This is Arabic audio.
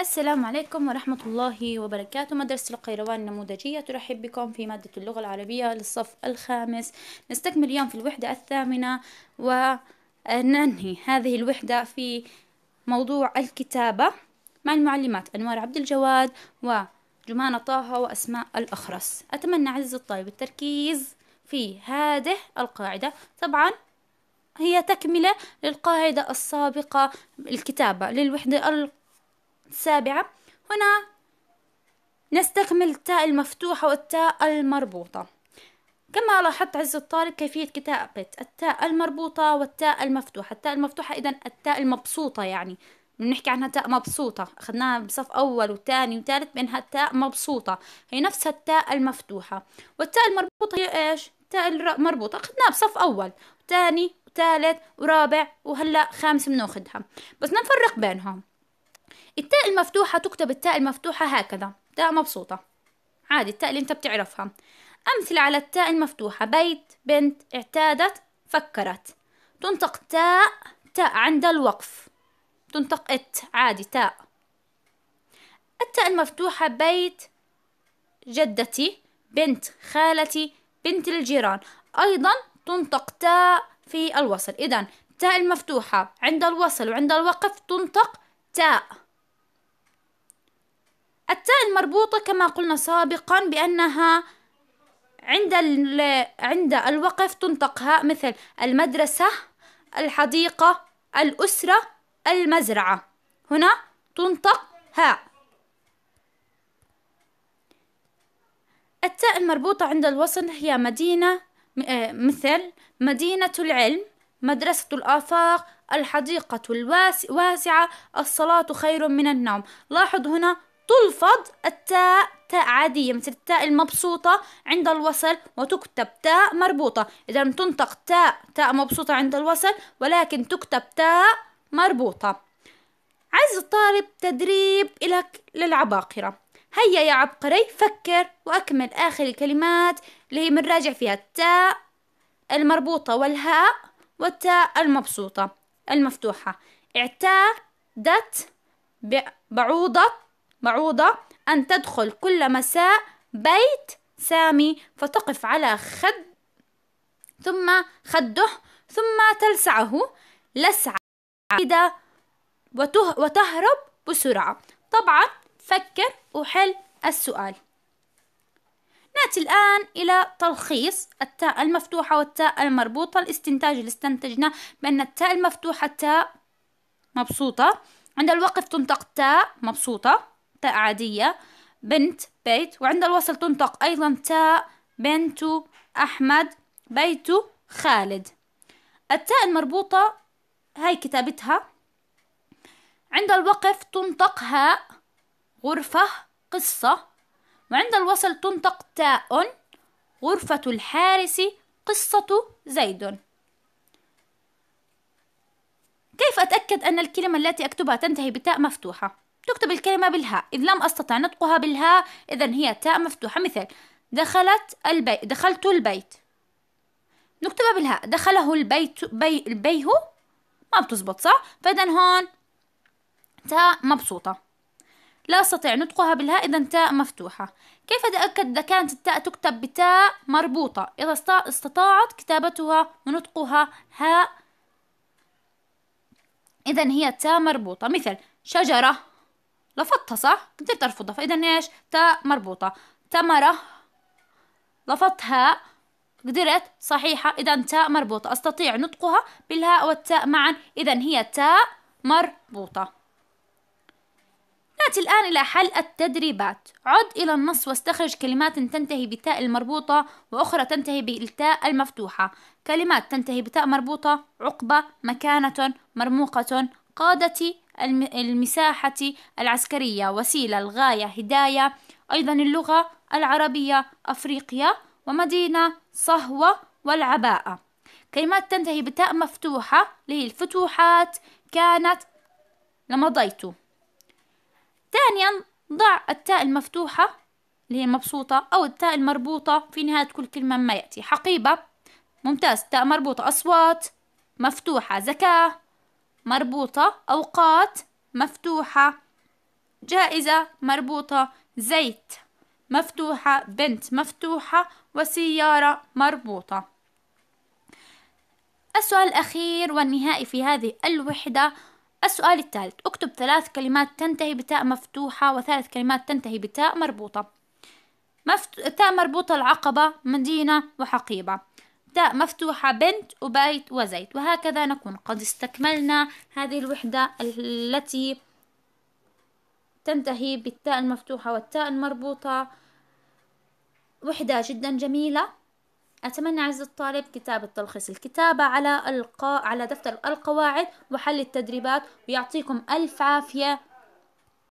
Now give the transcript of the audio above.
السلام عليكم ورحمة الله وبركاته مدرسة القيروان النموذجية ترحب بكم في مادة اللغة العربية للصف الخامس نستكمل اليوم في الوحدة الثامنة وننهي هذه الوحدة في موضوع الكتابة مع المعلمات أنوار عبد الجواد وجمانة طه وأسماء الأخرس أتمنى عز الطالب التركيز في هذه القاعدة طبعا هي تكملة للقاعدة السابقة الكتابة للوحدة السابعة هنا نستكمل التاء المفتوحة والتاء المربوطة كما لاحظت عز الطالب كيفية كتابة التاء المربوطة والتاء المفتوحة التاء المفتوحة إذا التاء المبسوطة يعني بنحكي عنها تاء مبسوطة أخذناها بصف أول وثاني وثالث بأنها تاء مبسوطة هي نفسها التاء المفتوحة والتاء المربوطة هي إيش؟ التاء المربوطة أخذناها بصف أول وثاني وثالث ورابع وهلأ خامس بناخذها بس نفرق بينهم التاء المفتوحة تكتب التاء المفتوحة هكذا تاء مبسوطة عادي التاء اللي انت بتعرفها أمثلة على التاء المفتوحة بيت بنت اعتادت فكرت تنطق تاء تاء عند الوقف تنطق ات عادي تاء التاء المفتوحة بيت جدتي بنت خالتي بنت الجيران أيضا تنطق تاء في الوصل إذا تاء المفتوحة عند الوصل وعند الوقف تنطق تاء التاء المربوطة كما قلنا سابقا بأنها عند ال عند الوقف تنطق هاء مثل المدرسة الحديقة الأسرة المزرعة هنا تنطق هاء التاء المربوطة عند الوصل هي مدينة آه، مثل مدينة العلم مدرسة الآفاق الحديقة الواسعة الصلاة خير من النوم لاحظ هنا تلفظ التاء تاء عادية مثل التاء المبسوطة عند الوصل وتكتب تاء مربوطة إذا تنطق تاء تاء مبسوطة عند الوصل ولكن تكتب تاء مربوطة عز الطالب تدريب لك للعباقرة هيا يا عبقري فكر وأكمل آخر الكلمات اللي هي بنراجع فيها التاء المربوطة والهاء والتاء المبسوطة المفتوحة اعتادت بعوضت معوضة أن تدخل كل مساء بيت سامي فتقف على خد ثم خده ثم تلسعه لسعة عديدة وتهرب بسرعة طبعا فكر وحل السؤال نأتي الآن إلى تلخيص التاء المفتوحة والتاء المربوطة الاستنتاج اللي استنتجناه بأن التاء المفتوحة تاء مبسوطة عند الوقف تنطق تاء مبسوطة تاء عادية بنت بيت وعند الوصل تنطق أيضا تاء بنت أحمد بيت خالد التاء المربوطة هاي كتابتها عند الوقف تنطق هاء غرفة قصة وعند الوصل تنطق تاء غرفة الحارس قصة زيد كيف أتأكد أن الكلمة التي أكتبها تنتهي بتاء مفتوحة؟ تكتب الكلمة بالهاء إذ لم أستطع نطقها بالهاء إذا هي تاء مفتوحة مثل دخلت البيت دخلت البيت نكتبها بالهاء دخله البيت بي البيه ما بتزبط صح فإذا هون تاء مبسوطة لا أستطيع نطقها بالهاء إذا تاء مفتوحة كيف أتأكد إذا كانت التاء تكتب بتاء مربوطة إذا استطاعت كتابتها ونطقها هاء إذا هي تاء مربوطة مثل شجرة لفظتها صح قدرت ارفضها فاذا ايش تا مربوطه تمره لفظتها قدرت صحيحة إذا تاء مربوطة أستطيع نطقها بالهاء والتاء معا إذا هي تاء مربوطة نأتي الآن إلى حل التدريبات عد إلى النص واستخرج كلمات تنتهي بتاء المربوطة وأخرى تنتهي بالتاء المفتوحة كلمات تنتهي بتاء مربوطة عقبة مكانة مرموقة قادة المساحة العسكرية وسيلة الغاية هداية أيضا اللغة العربية أفريقيا ومدينة صهوة والعباءة كلمات تنتهي بتاء مفتوحة اللي هي الفتوحات كانت لمضيت ثانيا ضع التاء المفتوحة اللي هي مبسوطة أو التاء المربوطة في نهاية كل كلمة ما يأتي حقيبة ممتاز تاء مربوطة أصوات مفتوحة زكاة مربوطة أوقات مفتوحة جائزة مربوطة زيت مفتوحة بنت مفتوحة وسيارة مربوطة السؤال الأخير والنهائي في هذه الوحدة السؤال الثالث اكتب ثلاث كلمات تنتهي بتاء مفتوحة وثلاث كلمات تنتهي بتاء مربوطة مفت... تاء مربوطة العقبة مدينة وحقيبة التاء مفتوحة بنت وبيت وزيت وهكذا نكون قد استكملنا هذه الوحدة التي تنتهي بالتاء المفتوحة والتاء المربوطة وحدة جدا جميلة أتمنى عز الطالب كتابة تلخيص الكتابة على القا... على دفتر القواعد وحل التدريبات ويعطيكم ألف عافية